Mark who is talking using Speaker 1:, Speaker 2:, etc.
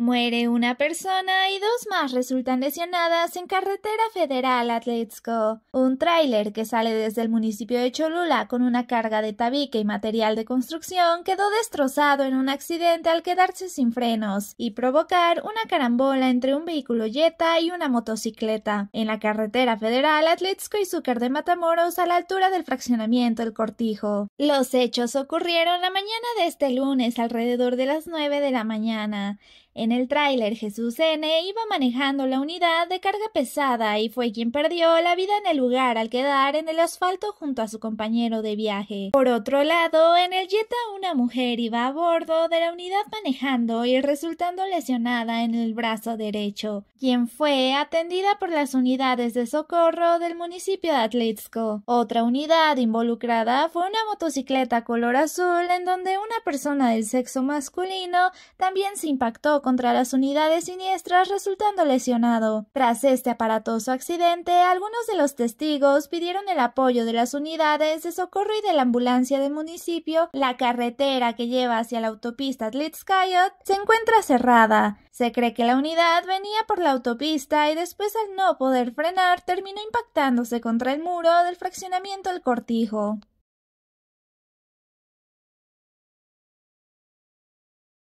Speaker 1: Muere una persona y dos más resultan lesionadas en carretera federal Atletico. Un tráiler que sale desde el municipio de Cholula con una carga de tabique y material de construcción quedó destrozado en un accidente al quedarse sin frenos y provocar una carambola entre un vehículo Jetta y una motocicleta. En la carretera federal Atletico y Zúcar de Matamoros a la altura del fraccionamiento El Cortijo. Los hechos ocurrieron la mañana de este lunes alrededor de las 9 de la mañana. En el tráiler, Jesús N. iba manejando la unidad de carga pesada y fue quien perdió la vida en el lugar al quedar en el asfalto junto a su compañero de viaje. Por otro lado, en el Jetta una mujer iba a bordo de la unidad manejando y resultando lesionada en el brazo derecho, quien fue atendida por las unidades de socorro del municipio de Atlitsko. Otra unidad involucrada fue una motocicleta color azul en donde una persona del sexo masculino también se impactó contra las unidades siniestras resultando lesionado. Tras este aparatoso accidente, algunos de los testigos pidieron el apoyo de las unidades de socorro y de la ambulancia del municipio. La carretera que lleva hacia la autopista Tlitskayot se encuentra cerrada. Se cree que la unidad venía por la autopista y después al no poder frenar terminó
Speaker 2: impactándose contra el muro del fraccionamiento El Cortijo.